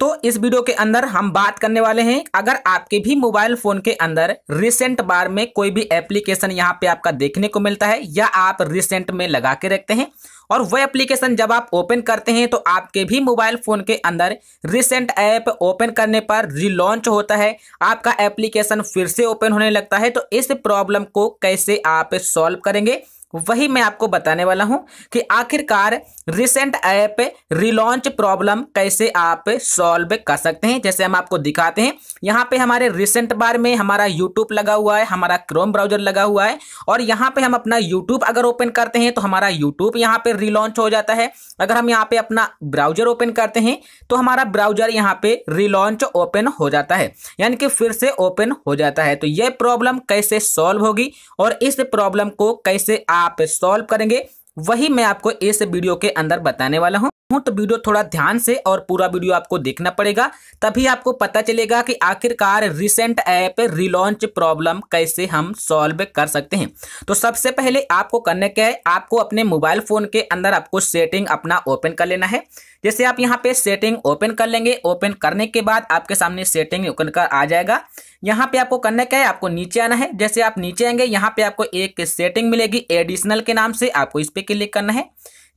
तो इस वीडियो के अंदर हम बात करने वाले हैं अगर आपके भी मोबाइल फोन के अंदर रिसेंट बार में कोई भी एप्लीकेशन यहाँ पे आपका देखने को मिलता है या आप रिसेंट में लगा के रखते हैं और वह एप्लीकेशन जब आप ओपन करते हैं तो आपके भी मोबाइल फोन के अंदर रिसेंट ऐप ओपन करने पर रिलॉन्च होता है आपका एप्लीकेशन फिर से ओपन होने लगता है तो इस प्रॉब्लम को कैसे आप सॉल्व करेंगे वही मैं आपको बताने वाला हूं कि आखिरकार रिसेंट ऐप रिलॉन्च प्रॉब्लम कैसे आप सॉल्व कर सकते हैं जैसे हम आपको दिखाते हैं यहां पे हमारे रिसेंट बार में हमारा यूट्यूब लगा हुआ है हमारा क्रोम ब्राउजर लगा हुआ है और यहां पे हम अपना यूट्यूब अगर ओपन करते हैं तो हमारा यूट्यूब यहां पर रिलॉन्च हो जाता है अगर हम यहाँ पे अपना ब्राउजर ओपन करते हैं तो हमारा ब्राउजर यहाँ पे रिलॉन्च ओपन हो जाता है यानी कि फिर से ओपन हो जाता है तो यह प्रॉब्लम कैसे सॉल्व होगी और इस प्रॉब्लम को कैसे आप सॉल्व करेंगे वही मैं आपको इस वीडियो के अंदर बताने वाला हूं हूँ तो वीडियो थोड़ा ध्यान से और पूरा वीडियो आपको देखना पड़ेगा तभी आपको पता चलेगा कि आखिरकार रिसेंट ऐप रिलॉन्च प्रॉब्लम कैसे हम सॉल्व कर सकते हैं तो सबसे पहले आपको करने क्या है आपको अपने मोबाइल फ़ोन के अंदर आपको सेटिंग अपना ओपन कर लेना है जैसे आप यहाँ पे सेटिंग ओपन कर लेंगे ओपन करने के बाद आपके सामने सेटिंग ओपन कर आ जाएगा यहाँ पे आपको करने क्या है आपको नीचे आना है जैसे आप नीचे आएंगे यहाँ पे आपको एक सेटिंग मिलेगी एडिशनल के नाम से आपको इस पर क्लिक करना है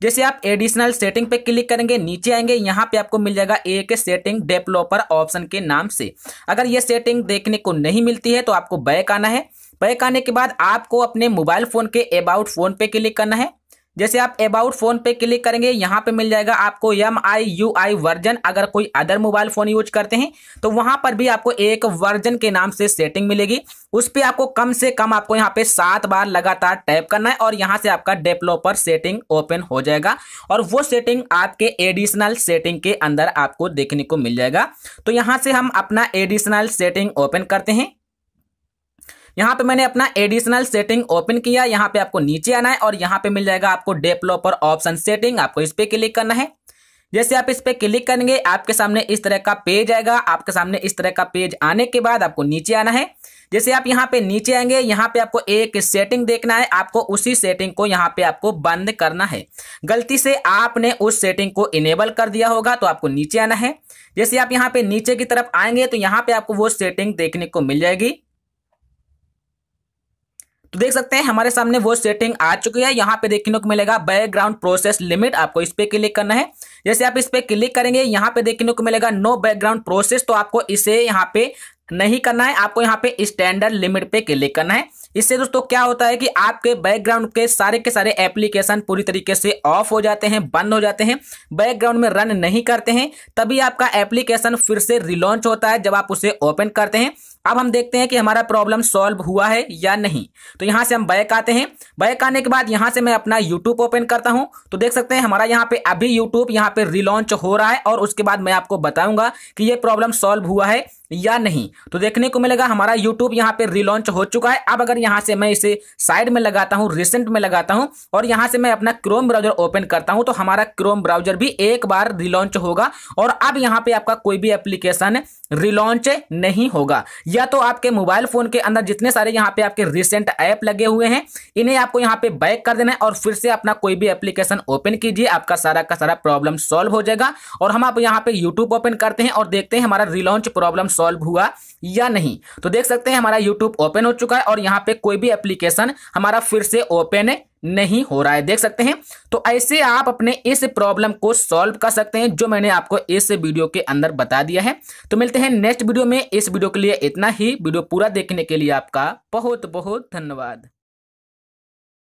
जैसे आप एडिशनल सेटिंग पे क्लिक करेंगे नीचे आएंगे यहाँ पे आपको मिल जाएगा ए के सेटिंग डेवलपर ऑप्शन के नाम से अगर ये सेटिंग देखने को नहीं मिलती है तो आपको बैक आना है बैक आने के बाद आपको अपने मोबाइल फोन के अबाउट फोन पे क्लिक करना है जैसे आप अबाउट फोन पे क्लिक करेंगे यहाँ पे मिल जाएगा आपको M I U I version अगर कोई अदर मोबाइल फोन यूज करते हैं तो वहां पर भी आपको एक वर्जन के नाम से सेटिंग मिलेगी उस पर आपको कम से कम आपको यहाँ पे सात बार लगातार टाइप करना है और यहाँ से आपका डेवलपर सेटिंग ओपन हो जाएगा और वो सेटिंग आपके एडिशनल सेटिंग के अंदर आपको देखने को मिल जाएगा तो यहाँ से हम अपना एडिशनल सेटिंग ओपन करते हैं यहाँ पे मैंने अपना एडिशनल सेटिंग ओपन किया यहाँ पे आपको नीचे आना है और यहाँ पे मिल जाएगा आपको डेवलपर ऑप्शन सेटिंग आपको इस पर क्लिक करना है जैसे आप इस पर क्लिक करेंगे आपके सामने इस तरह का पेज आएगा आपके सामने इस तरह का पेज आने के बाद आपको नीचे आना है जैसे आप यहाँ पे नीचे आएंगे यहाँ पे आपको एक सेटिंग देखना है आपको उसी सेटिंग को यहाँ पे आपको बंद करना है गलती से आपने उस सेटिंग को इनेबल कर दिया होगा तो आपको नीचे आना है जैसे आप यहाँ पे नीचे की तरफ आएंगे तो यहाँ पे आपको वो सेटिंग देखने को मिल जाएगी तो देख सकते हैं हमारे सामने वो सेटिंग आ चुकी है यहाँ पे देखने को मिलेगा बैकग्राउंड प्रोसेस लिमिट आपको इस पर क्लिक करना है जैसे आप इस पर क्लिक करेंगे यहाँ पे देखने को मिलेगा नो बैकग्राउंड प्रोसेस तो आपको इसे यहाँ पे नहीं करना है आपको यहाँ पे स्टैंडर्ड लिमिट पे क्लिक करना है इससे दोस्तों क्या होता है कि आपके बैकग्राउंड के सारे के सारे एप्लीकेशन पूरी तरीके से ऑफ हो जाते हैं बंद हो जाते हैं बैकग्राउंड में रन नहीं करते हैं तभी आपका एप्लीकेशन फिर से रिलॉन्च होता है जब आप उसे ओपन करते हैं अब हम देखते हैं कि हमारा प्रॉब्लम सॉल्व हुआ है या नहीं तो यहाँ से हम बैक आते हैं बैक आने के बाद यहाँ से मैं अपना यूट्यूब ओपन करता हूँ तो देख सकते हैं हमारा यहाँ पे अभी यूट्यूब यहाँ पे रिलॉन्च हो रहा है और उसके बाद मैं आपको बताऊंगा कि ये प्रॉब्लम सॉल्व हुआ है या नहीं तो देखने को मिलेगा हमारा यूट्यूब यहाँ पे रिलॉन्च हो चुका है अब अगर यहाँ से मैं इसे साइड में लगाता हूँ रिसेंट में लगाता हूँ और यहाँ से मैं अपना क्रोम ब्राउजर ओपन करता हूँ तो हमारा क्रोम ब्राउजर भी एक बार रिलॉन्च होगा और अब यहाँ पे आपका कोई भी एप्लीकेशन रिलॉन्च नहीं होगा या तो आपके मोबाइल फोन के अंदर जितने सारे यहाँ पे आपके रिसेंट ऐप लगे हुए हैं इन्हें आपको यहाँ पे बैक कर देना है और फिर से अपना कोई भी एप्लीकेशन ओपन कीजिए आपका सारा का सारा प्रॉब्लम सॉल्व हो जाएगा और हम आप यहाँ पे यूट्यूब ओपन करते हैं और देखते हैं हमारा रिलॉन्च प्रॉब्लम सॉल्व हुआ या नहीं तो देख सकते हैं हमारा यूट्यूब ओपन हो चुका है और यहाँ पे कोई भी एप्लीकेशन हमारा फिर से ओपन नहीं हो रहा है देख सकते हैं तो ऐसे आप अपने इस प्रॉब्लम को सॉल्व कर सकते हैं जो मैंने आपको इस वीडियो के अंदर बता दिया है तो मिलते हैं नेक्स्ट वीडियो में इस वीडियो के लिए इतना ही वीडियो पूरा देखने के लिए आपका बहुत बहुत धन्यवाद